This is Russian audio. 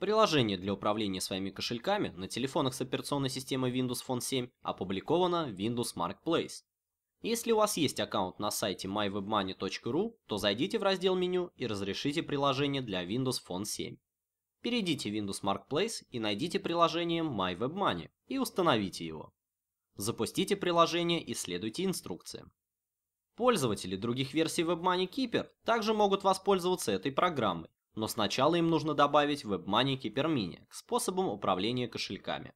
Приложение для управления своими кошельками на телефонах с операционной системой Windows Phone 7 опубликовано в Windows Marketplace. Если у вас есть аккаунт на сайте mywebmoney.ru, то зайдите в раздел меню и разрешите приложение для Windows Phone 7. Перейдите в Windows Marketplace и найдите приложение MyWebMoney и установите его. Запустите приложение и следуйте инструкциям. Пользователи других версий WebMoney Keeper также могут воспользоваться этой программой, но сначала им нужно добавить WebMoney Keepermini к способам управления кошельками.